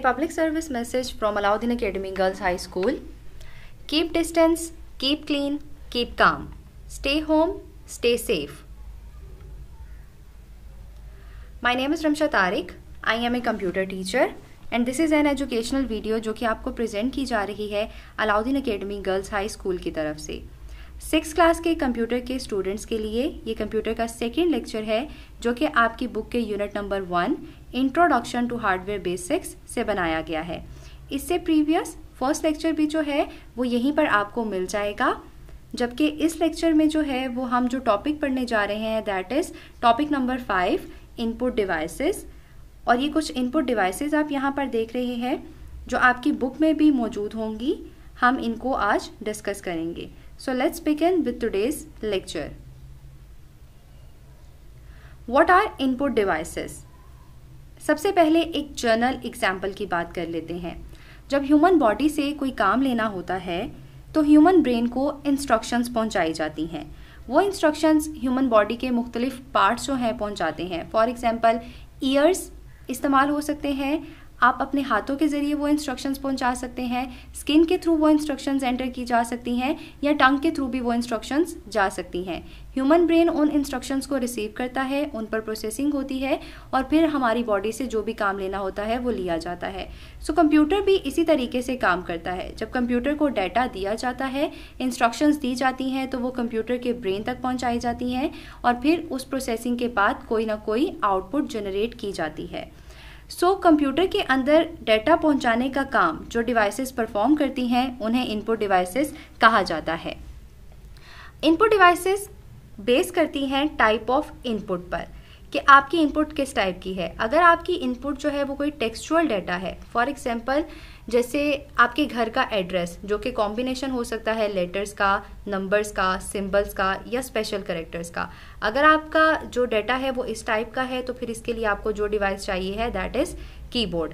a public service message from Alauddin Academy Girls High School. Keep distance, keep clean, keep calm. Stay home, stay safe. My name is Ramsha Tariq. I am a computer teacher. And this is an educational video जो कि आपको present की जा रही है Alauddin academy girls high school की तरफ से सिक्स क्लास के कंप्यूटर के स्टूडेंट्स के लिए ये कंप्यूटर का सेकेंड लेक्चर है जो कि आपकी बुक के unit number one introduction to hardware basics से बनाया गया है इससे प्रीवियस फर्स्ट लेक्चर भी जो है वो यहीं पर आपको मिल जाएगा जबकि इस लेक्चर में जो है वो हम जो टॉपिक पढ़ने जा रहे हैं that is topic number five input devices और ये कुछ इनपुट डिवाइसेस आप यहाँ पर देख रहे हैं जो आपकी बुक में भी मौजूद होंगी हम इनको आज डिस्कस करेंगे so let's begin with today's lecture what are input devices सबसे पहले एक जर्नल एग्जाम्पल की बात कर लेते हैं जब ह्यूमन बॉडी से कोई काम लेना होता है तो ह्यूमन ब्रेन को इंस्ट्रक्शंस पहुंचाई जाती हैं वो इंस्ट्रक्शंस ह्यूमन बॉडी के मुख्तलिफ पार्ट्स जो हैं पहुंचाते हैं फॉर एग्जांपल ईयर्स इस्तेमाल हो सकते हैं आप अपने हाथों के ज़रिए वो इंस्ट्रक्शंस पहुंचा सकते हैं स्किन के थ्रू वो इंस्ट्रक्शंस एंटर की जा सकती हैं या टंग के थ्रू भी वो इंस्ट्रक्शंस जा सकती हैं ह्यूमन ब्रेन उन इंस्ट्रक्शंस को रिसीव करता है उन पर प्रोसेसिंग होती है और फिर हमारी बॉडी से जो भी काम लेना होता है वो लिया जाता है सो so, कंप्यूटर भी इसी तरीके से काम करता है जब कंप्यूटर को डाटा दिया जाता है इंस्ट्रक्शंस दी जाती हैं तो वो कंप्यूटर के ब्रेन तक पहुंचाई जाती हैं और फिर उस प्रोसेसिंग के बाद कोई ना कोई आउटपुट जनरेट की जाती है सो so, कंप्यूटर के अंदर डेटा पहुंचाने का काम जो डिवाइसेस परफॉर्म करती हैं उन्हें इनपुट डिवाइसेस कहा जाता है इनपुट डिवाइसेस बेस करती हैं टाइप ऑफ इनपुट पर कि आपकी इनपुट किस टाइप की है अगर आपकी इनपुट जो है वो कोई टेक्सचुअल डेटा है फॉर एग्जाम्पल जैसे आपके घर का एड्रेस जो कि कॉम्बिनेशन हो सकता है लेटर्स का नंबर्स का सिंबल्स का या स्पेशल करेक्टर्स का अगर आपका जो डेटा है वो इस टाइप का है तो फिर इसके लिए आपको जो डिवाइस चाहिए है दैट इज़ कीबोर्ड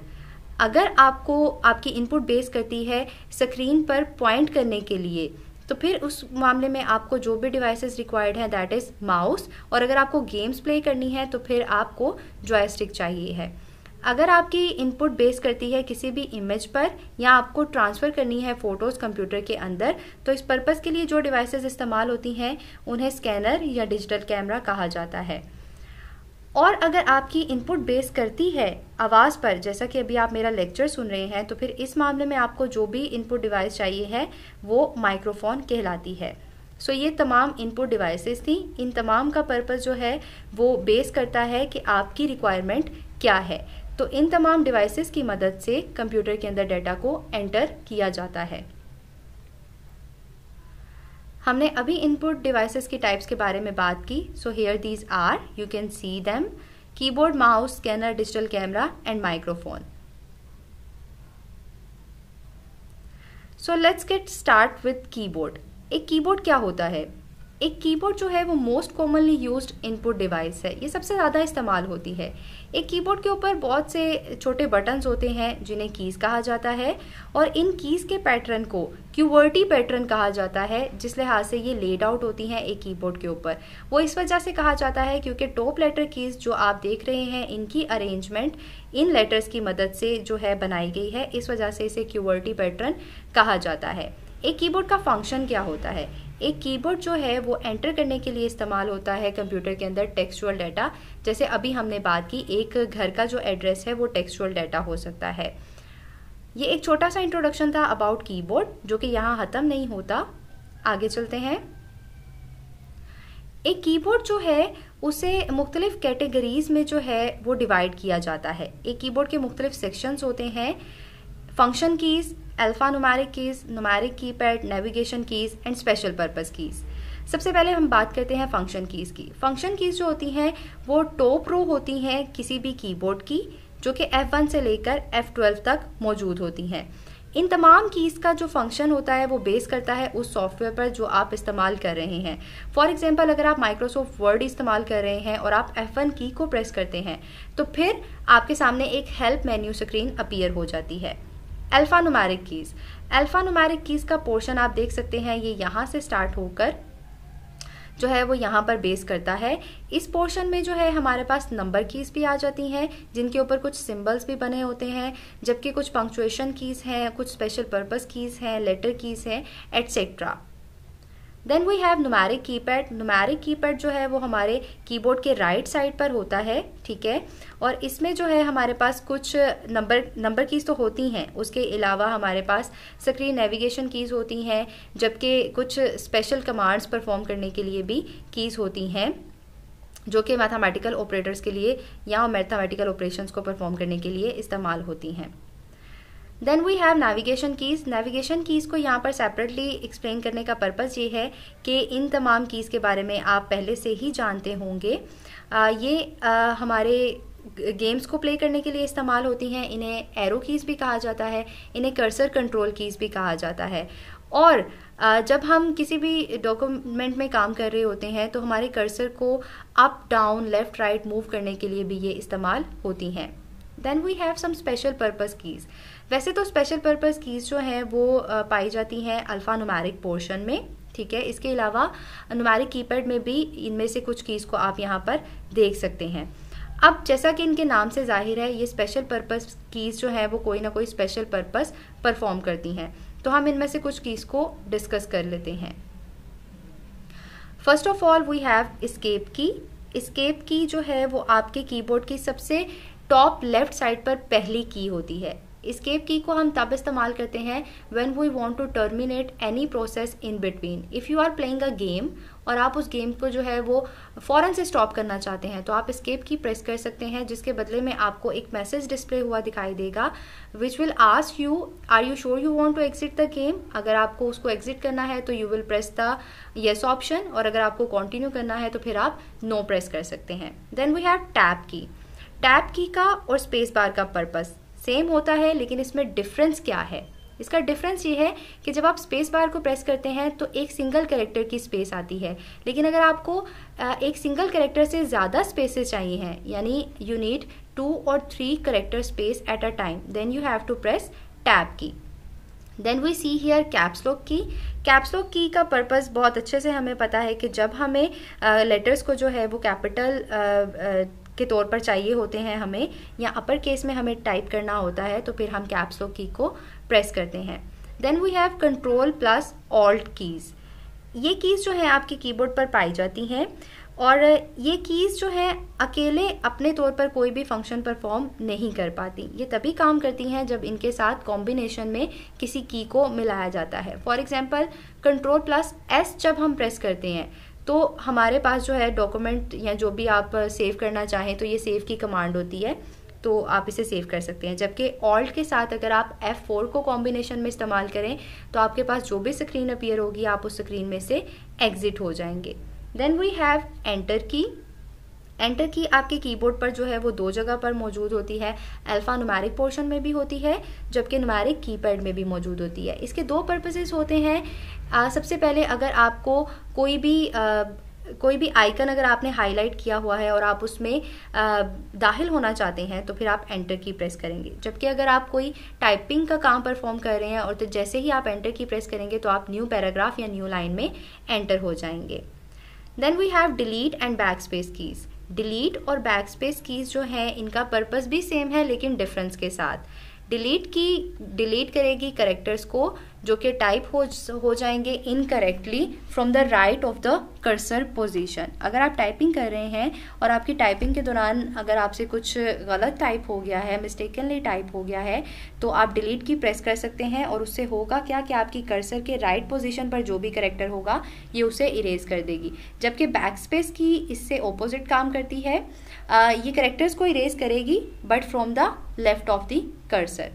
अगर आपको आपकी इनपुट बेस करती है स्क्रीन पर पॉइंट करने के लिए तो फिर उस मामले में आपको जो भी डिवाइसेस रिक्वायर्ड हैं दैट इज़ माउस और अगर आपको गेम्स प्ले करनी है तो फिर आपको जॉयस्टिक चाहिए है अगर आपकी इनपुट बेस करती है किसी भी इमेज पर या आपको ट्रांसफ़र करनी है फ़ोटोज़ कंप्यूटर के अंदर तो इस पर्पज़ के लिए जो डिवाइसेस इस्तेमाल होती हैं उन्हें स्कैनर या डिजिटल कैमरा कहा जाता है और अगर आपकी इनपुट बेस करती है आवाज़ पर जैसा कि अभी आप मेरा लेक्चर सुन रहे हैं तो फिर इस मामले में आपको जो भी इनपुट डिवाइस चाहिए है वो माइक्रोफोन कहलाती है सो so, ये तमाम इनपुट डिवाइसेस थी इन तमाम का पर्पज़ जो है वो बेस करता है कि आपकी रिक्वायरमेंट क्या है तो इन तमाम डिवाइसेस की मदद से कंप्यूटर के अंदर डाटा को एंटर किया जाता है हमने अभी इनपुट डिवाइसेस की टाइप्स के बारे में बात की so here these are you can see them keyboard mouse scanner digital camera and microphone so let's get start with keyboard एक कीबोर्ड क्या होता है एक कीबोर्ड जो है वो most commonly used input device है ये सबसे ज़्यादा इस्तेमाल होती है एक कीबोर्ड के ऊपर बहुत से छोटे बटन्स होते हैं जिन्हें कीज़ कहा जाता है और इन कीज़ के पैटर्न को क्यूवर्टी पैटर्न कहा जाता है जिस लिहाज से ये लेड आउट होती हैं एक कीबोर्ड के ऊपर वो इस वजह से कहा जाता है क्योंकि टॉप लेटर कीज़ जो आप देख रहे हैं इनकी अरेंजमेंट इन लेटर्स की मदद से जो है बनाई गई है इस वजह से इसे क्यूवर्टी पैटर्न कहा जाता है एक कीबोर्ड का फंक्शन क्या होता है एक कीबोर्ड जो है वो एंटर करने के लिए इस्तेमाल होता है कंप्यूटर के अंदर टेक्सचुअल डाटा जैसे अभी हमने बात की एक घर का जो एड्रेस है वो टेक्सचुअल डाटा हो सकता है ये एक छोटा सा इंट्रोडक्शन था अबाउट कीबोर्ड जो कि यहाँ ख़त्म नहीं होता आगे चलते हैं एक कीबोर्ड जो है उसे मुख्तलिफ कैटेगरीज़ में जो है वो डिवाइड किया जाता है एक कीबोर्ड के मुख्तलिफ सेक्शंस होते हैं function keys alpha numeric keys numeric keypad navigation keys and special purpose keys सबसे पहले हम बात करते हैं फंक्शन कीज़ की फंक्शन कीज़ जो होती हैं वो टॉप रो होती हैं किसी भी कीबोर्ड की जो कि F1 से लेकर F12 तक मौजूद होती हैं इन तमाम कीज़ का जो फंक्शन होता है वो बेस करता है उस सॉफ्टवेयर पर जो आप इस्तेमाल कर रहे हैं फॉर एग्जांपल अगर आप माइक्रोसॉफ्ट वर्ड इस्तेमाल कर रहे हैं और आप F1 की को प्रेस करते हैं तो फिर आपके सामने एक हेल्प मेन्यू स्क्रीन अपीयर हो जाती है अल्फ़ानुमारिक कीज़ अल्फ़ानुमारिक कीज़ का पोर्शन आप देख सकते हैं ये यहाँ से स्टार्ट होकर जो है वो यहाँ पर बेस करता है इस पोर्शन में जो है हमारे पास नंबर कीज़ भी आ जाती हैं जिनके ऊपर कुछ सिंबल्स भी बने होते हैं जबकि कुछ पंक्चुएशन कीज़ हैं कुछ स्पेशल पर्पज़ कीज़ हैं लेटर कीज़ हैं etcetera then we have numeric keypad numeric keypad जो है वो हमारे कीबोर्ड के राइट right साइड पर होता है ठीक है और इसमें जो है हमारे पास कुछ नंबर नंबर कीज़ तो होती हैं उसके अलावा हमारे पास सक्रिय नेविगेशन कीज़ होती हैं जबकि कुछ स्पेशल कमांड्स परफॉर्म करने के लिए भी कीज़ होती हैं जो कि मैथामेटिकल ऑपरेटर्स के लिए या मैथामेटिकल ऑपरेशंस को परफॉर्म करने के लिए इस्तेमाल होती हैं then we have navigation keys navigation keys को यहाँ पर सेपरेटली एक्सप्लेन करने का पर्पज़ ये है कि इन तमाम कीज़ के बारे में आप पहले से ही जानते होंगे आ, ये आ, हमारे गेम्स को प्ले करने के लिए इस्तेमाल होती हैं इन्हें एरो कीज़ भी कहा जाता है इन्हें कर्सर कंट्रोल कीज़ भी कहा जाता है और जब हम किसी भी डॉक्यूमेंट में काम कर रहे होते हैं तो हमारे कर्सर को up down left right move करने के लिए भी ये इस्तेमाल होती हैं then we have some special purpose keys वैसे तो स्पेशल पर्पज़ कीज़ जो हैं वो पाई जाती हैं अल्फ़ा नुमेरिक पोर्शन में ठीक है इसके अलावा नुमेरिक कीपैड में भी इनमें से कुछ कीज़ को आप यहाँ पर देख सकते हैं अब जैसा कि इनके नाम से जाहिर है ये स्पेशल पर्पस कीज़ जो हैं वो कोई ना कोई स्पेशल पर्पस परफॉर्म करती हैं तो हम इनमें से कुछ कीज़ को डिस्कस कर लेते हैं first of all we have escape key escape key जो है वो आपके कीबोर्ड की सबसे टॉप लेफ्ट साइड पर पहली की होती है इस्केप की को हम तब इस्तेमाल करते हैं when we want to terminate any process in between if you are playing a game और आप उस गेम को जो है वो फ़ौरन से स्टॉप करना चाहते हैं तो आप इस्केप की प्रेस कर सकते हैं जिसके बदले में आपको एक मैसेज डिस्प्ले हुआ दिखाई देगा which will ask you are you sure you want to exit the game अगर आपको उसको एग्जिट करना है तो you will press the yes option और अगर आपको कॉन्टिन्यू करना है तो फिर आप नो no प्रेस कर सकते हैं then we have tab key tab key का और स्पेस बार का पर्पज़ सेम होता है लेकिन इसमें डिफरेंस क्या है इसका डिफरेंस ये है कि जब आप स्पेस बार को प्रेस करते हैं तो एक सिंगल कैरेक्टर की स्पेस आती है लेकिन अगर आपको एक सिंगल कैरेक्टर से ज़्यादा स्पेसेस चाहिए हैं यानी you need two or three character space at a time then you have to press tab key then we see here caps lock key caps lock key का पर्पस बहुत अच्छे से हमें पता है कि जब हमें लेटर्स uh, को जो है वो कैपिटल के तौर पर चाहिए होते हैं हमें या अपर केस में हमें टाइप करना होता है तो फिर हम कैप्सो की को प्रेस करते हैं then we have control plus alt keys ये कीज़ जो हैं आपके कीबोर्ड पर पाई जाती हैं और ये कीज़ जो हैं अकेले अपने तौर पर कोई भी फंक्शन परफॉर्म नहीं कर पाती ये तभी काम करती हैं जब इनके साथ कॉम्बिनेशन में किसी की को मिलाया जाता है for example control plus S जब हम प्रेस करते हैं तो हमारे पास जो है डॉक्यूमेंट या जो भी आप सेव करना चाहें तो ये सेव की कमांड होती है तो आप इसे सेव कर सकते हैं जबकि ऑल्ट के साथ अगर आप F4 को कॉम्बिनेशन में इस्तेमाल करें तो आपके पास जो भी स्क्रीन अपीयर होगी आप उस स्क्रीन में से एग्ज़िट हो जाएंगे then we have enter key enter key आपके कीबोर्ड पर जो है वो दो जगह पर मौजूद होती है अल्फ़ा नुमारिक पोर्शन में भी होती है जबकि नुमारिक कीपैड में भी मौजूद होती है इसके दो पर्पसेस होते हैं सबसे पहले अगर आपको कोई भी आ, कोई भी आइकन अगर आपने हाईलाइट किया हुआ है और आप उसमें दाखिल होना चाहते हैं तो फिर आप एंटर की प्रेस करेंगे जबकि अगर आप कोई टाइपिंग का काम परफॉर्म कर रहे हैं और तो जैसे ही आप एंटर की प्रेस करेंगे तो आप न्यू पैराग्राफ या न्यू लाइन में एंटर हो जाएंगे then we have delete and backspace keys delete और बैक स्पेस कीज़ जो हैं इनका पर्पस भी सेम है लेकिन डिफरेंस के साथ डिलीट की डिलीट करेगी करेक्टर्स को जो कि टाइप हो हो जाएंगे incorrectly from the right of the cursor position अगर आप टाइपिंग कर रहे हैं और आपकी टाइपिंग के दौरान अगर आपसे कुछ गलत टाइप हो गया है मिस्टेकनली टाइप हो गया है तो आप डिलीट की प्रेस कर सकते हैं और उससे होगा क्या कि आपकी कर्सर के राइट right पोजीशन पर जो भी करेक्टर होगा ये उसे इरेज कर देगी जबकि बैक स्पेस की इससे ऑपोजिट काम करती है आ, ये करेक्टर्स को इरेज करेगी but from the left of the cursor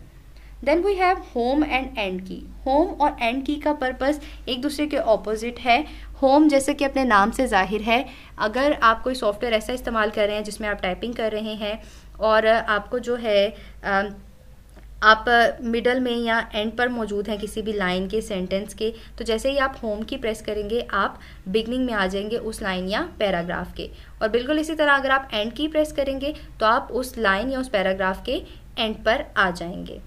then we have home and end key home और एंड की का पर्पस एक दूसरे के ऑपोजिट है होम जैसे कि अपने नाम से जाहिर है अगर आप कोई सॉफ्टवेयर ऐसा इस्तेमाल कर रहे हैं जिसमें आप टाइपिंग कर रहे हैं और आपको जो है आ, आप मिडल में या एंड पर मौजूद हैं किसी भी लाइन के सेंटेंस के तो जैसे ही आप होम की प्रेस करेंगे आप बिगनिंग में आ जाएंगे उस लाइन या पैराग्राफ के और बिल्कुल इसी तरह अगर आप एंड की प्रेस करेंगे तो आप उस लाइन या उस पैराग्राफ के एंड पर आ जाएंगे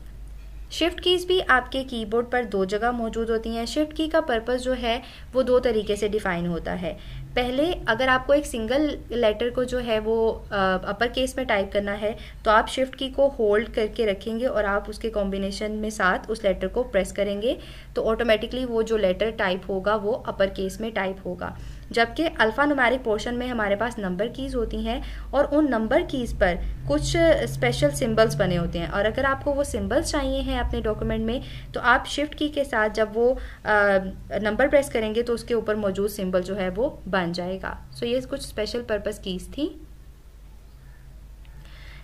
शिफ्ट कीज़ भी आपके कीबोर्ड पर दो जगह मौजूद होती हैं शिफ्ट की का पर्पस जो है वो दो तरीके से डिफाइन होता है पहले अगर आपको एक सिंगल लेटर को जो है वो अपर केस में टाइप करना है तो आप शिफ्ट की को होल्ड करके रखेंगे और आप उसके कॉम्बिनेशन में साथ उस लेटर को प्रेस करेंगे तो ऑटोमेटिकली वो जो लेटर टाइप होगा वो अपर केस में टाइप होगा जबकि अल्फ़ा नुमैरिक पोर्शन में हमारे पास नंबर कीज़ होती हैं और उन नंबर कीज़ पर कुछ स्पेशल सिम्बल्स बने होते हैं और अगर आपको वो सिम्बल्स चाहिए हैं अपने डॉक्यूमेंट में तो आप शिफ्ट की के साथ जब वो नंबर प्रेस करेंगे तो उसके ऊपर मौजूद सिम्बल जो है वो बन जाएगा सो so ये कुछ स्पेशल पर्पज़ कीज़ थी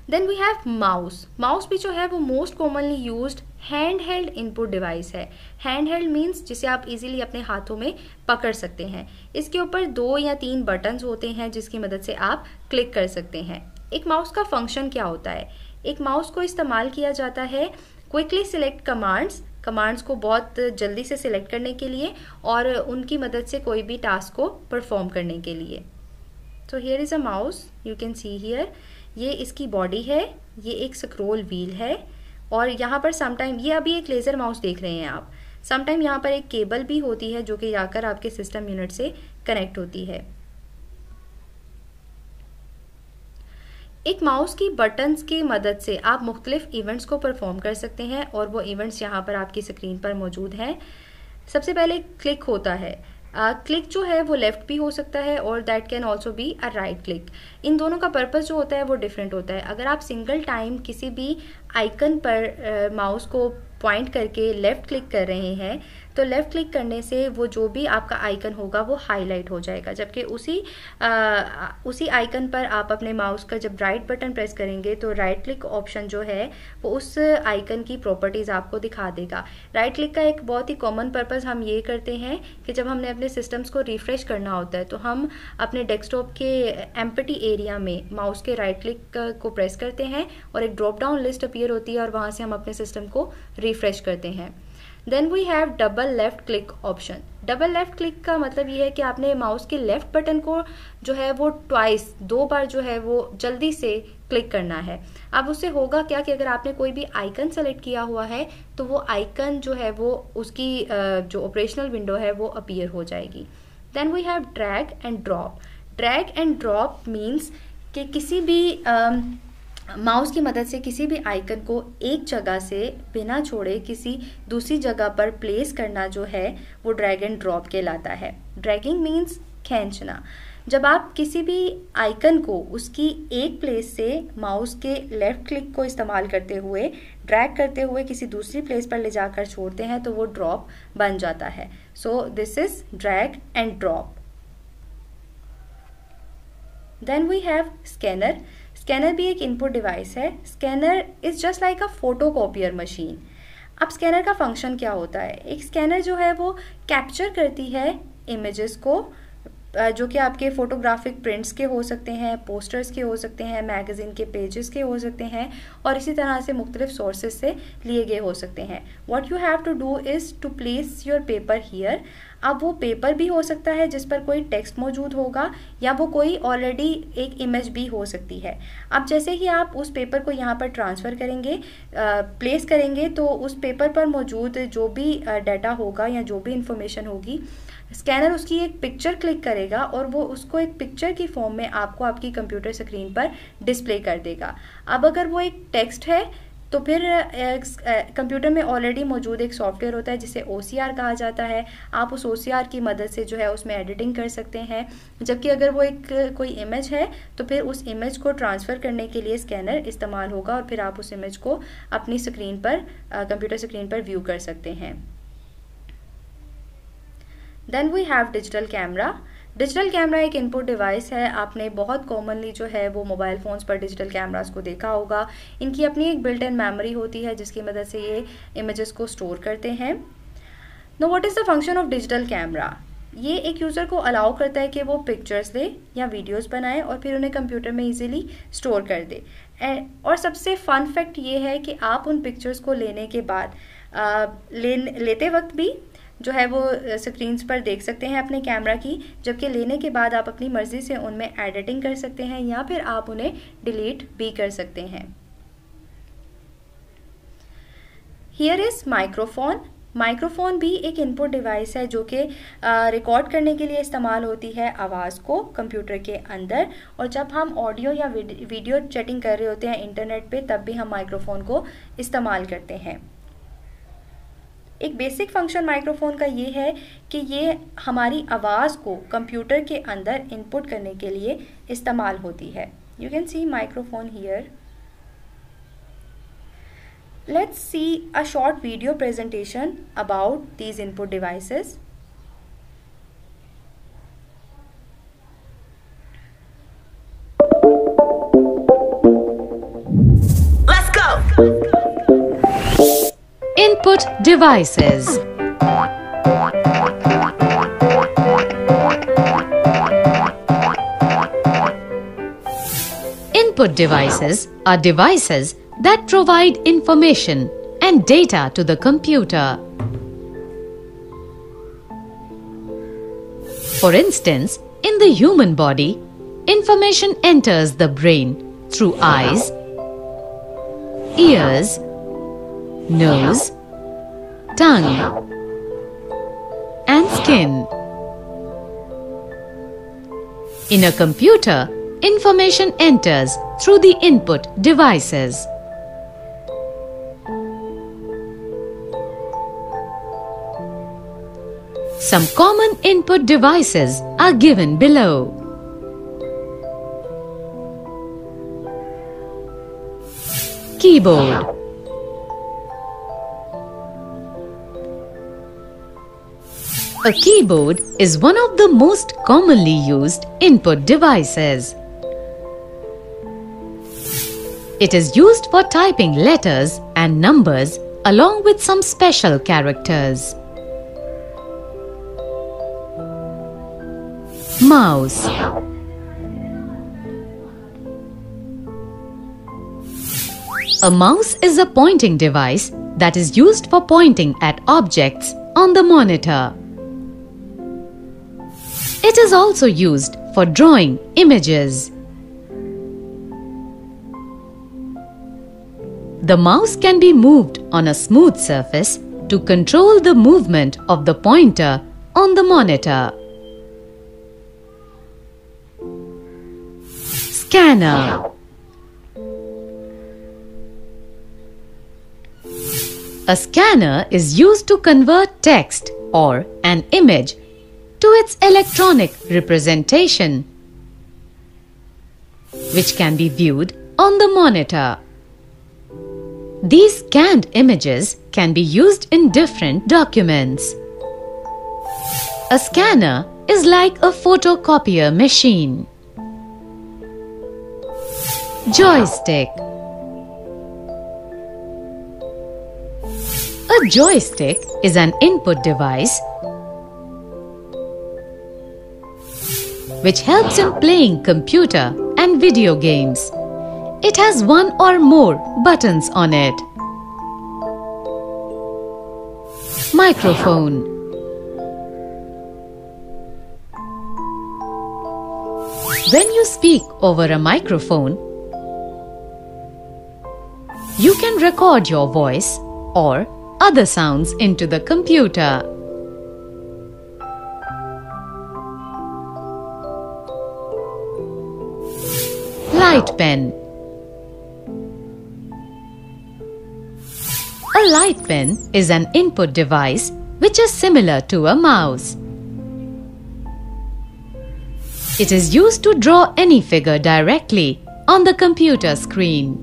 then we have mouse mouse भी जो है वो most commonly use hand held input device है हैंड हेल्ड मीन्स जिसे आप इजीली अपने हाथों में पकड़ सकते हैं इसके ऊपर दो या तीन बटन्स होते हैं जिसकी मदद से आप क्लिक कर सकते हैं एक माउस का फंक्शन क्या होता है एक माउस को इस्तेमाल किया जाता है क्विकली सिलेक्ट कमांड्स कमांड्स को बहुत जल्दी से सिलेक्ट करने के लिए और उनकी मदद से कोई भी टास्क को परफॉर्म करने के लिए so here is a mouse you can see here ये इसकी बॉडी है ये एक स्क्रोल व्हील है और यहाँ पर समटाइम ये अभी एक लेज़र माउस देख रहे हैं आप समटाइम यहाँ पर एक केबल भी होती है जो कि जाकर आपके सिस्टम यूनिट से कनेक्ट होती है एक माउस की बटन्स की मदद से आप मुख्तलिफ इवेंट्स को परफॉर्म कर सकते हैं और वो इवेंट्स यहाँ पर आपकी स्क्रीन पर मौजूद हैं सबसे पहले क्लिक होता है क्लिक uh, जो है वो लेफ्ट भी हो सकता है और that can also be a right click इन दोनों का पर्पज़ जो होता है वो डिफरेंट होता है अगर आप सिंगल टाइम किसी भी आइकन पर माउस uh, को पॉइंट करके लेफ़्ट क्लिक कर रहे हैं तो लेफ़्ट क्लिक करने से वो जो भी आपका आइकन होगा वो हाईलाइट हो जाएगा जबकि उसी आ, उसी आइकन पर आप अपने माउस का जब राइट बटन प्रेस करेंगे तो राइट क्लिक ऑप्शन जो है वो उस आइकन की प्रॉपर्टीज़ आपको दिखा देगा राइट क्लिक का एक बहुत ही कॉमन पर्पज़ हम ये करते हैं कि जब हमने अपने सिस्टम्स को रिफ्रेश करना होता है तो हम अपने डेस्कटॉप के एम्पटी एरिया में माउस के राइट क्लिक को प्रेस करते हैं और एक ड्रॉप डाउन लिस्ट अपीयर होती है और वहाँ से हम अपने सिस्टम को रिफ्रेश करते हैं then we have double left click option double left click का मतलब ये है कि आपने माउस के लेफ्ट बटन को जो है वो ट्वाइस दो बार जो है वो जल्दी से क्लिक करना है अब उससे होगा क्या कि अगर आपने कोई भी आइकन सेलेक्ट किया हुआ है तो वो आइकन जो है वो उसकी जो ऑपरेशनल विंडो है वो अपीयर हो जाएगी then we have drag and drop drag and drop means कि किसी भी uh, माउस की मदद से किसी भी आइकन को एक जगह से बिना छोड़े किसी दूसरी जगह पर प्लेस करना जो है वो ड्रैग एंड ड्रॉप कहलाता है ड्रैगिंग मीन्स खींचना जब आप किसी भी आइकन को उसकी एक प्लेस से माउस के लेफ़्ट क्लिक को इस्तेमाल करते हुए ड्रैग करते हुए किसी दूसरी प्लेस पर ले जाकर छोड़ते हैं तो वो ड्रॉप बन जाता है so this is drag and drop then we have scanner scanner भी एक इनपुट डिवाइस है scanner is just like a photocopier machine अब स्कैनर का फंक्शन क्या होता है एक स्कैनर जो है वो कैप्चर करती है इमेजेस को जो कि आपके फोटोग्राफिक प्रिंट्स के हो सकते हैं पोस्टर्स के हो सकते हैं मैगज़ीन के पेजेस के हो सकते हैं और इसी तरह से मुख्तलिफ सोर्सेज से लिए गए हो सकते हैं what you have to do is to place your paper here अब वो पेपर भी हो सकता है जिस पर कोई टेक्स्ट मौजूद होगा या वो कोई ऑलरेडी एक इमेज भी हो सकती है अब जैसे ही आप उस पेपर को यहाँ पर ट्रांसफ़र करेंगे प्लेस करेंगे तो उस पेपर पर मौजूद जो भी डाटा होगा या जो भी इंफॉर्मेशन होगी स्कैनर उसकी एक पिक्चर क्लिक करेगा और वो उसको एक पिक्चर की फॉर्म में आपको आपकी कंप्यूटर स्क्रीन पर डिस्प्ले कर देगा अब अगर वो एक टेक्स्ट है तो फिर कंप्यूटर में ऑलरेडी मौजूद एक सॉफ्टवेयर होता है जिसे ओ कहा जाता है आप उस ओ की मदद से जो है उसमें एडिटिंग कर सकते हैं जबकि अगर वो एक कोई इमेज है तो फिर उस इमेज को ट्रांसफ़र करने के लिए स्कैनर इस्तेमाल होगा और फिर आप उस इमेज को अपनी स्क्रीन पर कंप्यूटर स्क्रीन पर व्यू कर सकते हैं then we have digital camera digital camera एक इनपुट डिवाइस है आपने बहुत कॉमनली जो है वो मोबाइल फ़ोन्स पर डिजिटल कैमरास को देखा होगा इनकी अपनी एक बिल्ट इन मेमोरी होती है जिसकी मदद से ये इमेजेस को स्टोर करते हैं no what is the function of digital camera ये एक यूज़र को अलाउ करता है कि वो पिक्चर्स दे या वीडियोस बनाए और फिर उन्हें कंप्यूटर में इजीली स्टोर कर दे और सबसे फन फैक्ट ये है कि आप उन पिक्चर्स को लेने के बाद आ, ले, लेते वक्त भी जो है वो स्क्रीन्स पर देख सकते हैं अपने कैमरा की जबकि लेने के बाद आप अपनी मर्ज़ी से उनमें एडिटिंग कर सकते हैं या फिर आप उन्हें डिलीट भी कर सकते हैं हियर इज़ माइक्रोफोन माइक्रोफोन भी एक इनपुट डिवाइस है जो कि रिकॉर्ड करने के लिए इस्तेमाल होती है आवाज़ को कंप्यूटर के अंदर और जब हम ऑडियो या वीडियो चैटिंग कर रहे होते हैं इंटरनेट पे तब भी हम माइक्रोफोन को इस्तेमाल करते हैं एक बेसिक फंक्शन माइक्रोफोन का ये है कि ये हमारी आवाज़ को कंप्यूटर के अंदर इनपुट करने के लिए इस्तेमाल होती है you can see microphone here let's see a short video presentation about these input devices devices. Input devices are devices that provide information and data to the computer. For instance, in the human body, information enters the brain through eyes, ears, nose, tongue and skin. In a computer, information enters through the input devices. Some common input devices are given below. Keyboard A keyboard is one of the most commonly used input devices. It is used for typing letters and numbers along with some special characters. Mouse A mouse is a pointing device that is used for pointing at objects on the monitor. It is also used for drawing images. The mouse can be moved on a smooth surface to control the movement of the pointer on the monitor. Scanner A scanner is used to convert text or an image to its electronic representation, which can be viewed on the monitor. These scanned images can be used in different documents. A scanner is like a photocopier machine. Joystick A joystick is an input device which helps in playing computer and video games. It has one or more buttons on it. Microphone When you speak over a microphone, you can record your voice or other sounds into the computer. light pen. A light pen is an input device which is similar to a mouse. It is used to draw any figure directly on the computer screen.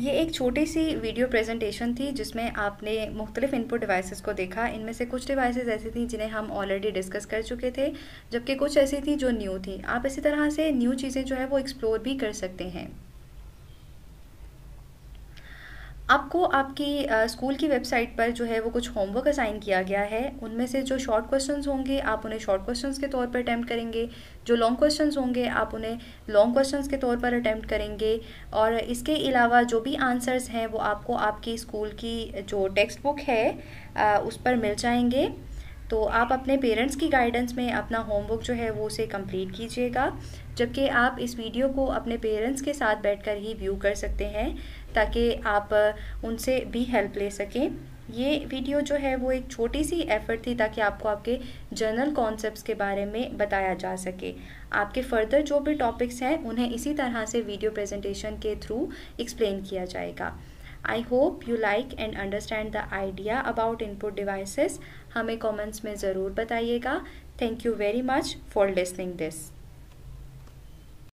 ये एक छोटी सी video presentation थी जिसमें आपने मुख्तलिफ input devices को देखा इनमें से कुछ डिवाइसेस ऐसी थी जिन्हें हम ऑलरेडी डिस्कस कर चुके थे जबकि कुछ ऐसी थी जो न्यू थी आप इसी तरह से न्यू चीज़ें जो है वो एक्सप्लोर भी कर सकते हैं आपको आपकी स्कूल की वेबसाइट पर जो है वो कुछ होमवर्क असाइन किया गया है उनमें से जो शॉर्ट क्वेश्चंस होंगे आप उन्हें शॉर्ट क्वेश्चंस के तौर पर अटैम्प्ट करेंगे जो लॉन्ग क्वेश्चंस होंगे आप उन्हें लॉन्ग क्वेश्चंस के तौर पर अटैम्प्ट करेंगे और इसके अलावा जो भी आंसर्स हैं वो आपको आपकी स्कूल की जो टेक्स्ट बुक है उस पर मिल जाएंगे तो आप अपने पेरेंट्स की गाइडेंस में अपना होमवर्क जो है वो उसे कंप्लीट कीजिएगा जबकि आप इस वीडियो को अपने पेरेंट्स के साथ बैठकर ही व्यू कर सकते हैं ताकि आप उनसे भी हेल्प ले सकें ये वीडियो जो है वो एक छोटी सी एफर्ट थी ताकि आपको आपके जनरल कॉन्सेप्ट्स के बारे में बताया जा सके आपके फर्दर जो भी टॉपिक्स हैं उन्हें इसी तरह से वीडियो प्रेजेंटेशन के थ्रू एक्सप्लेन किया जाएगा I hope you like and understand the idea about input devices हमें कमेंट्स में ज़रूर बताइएगा thank you very much for listening this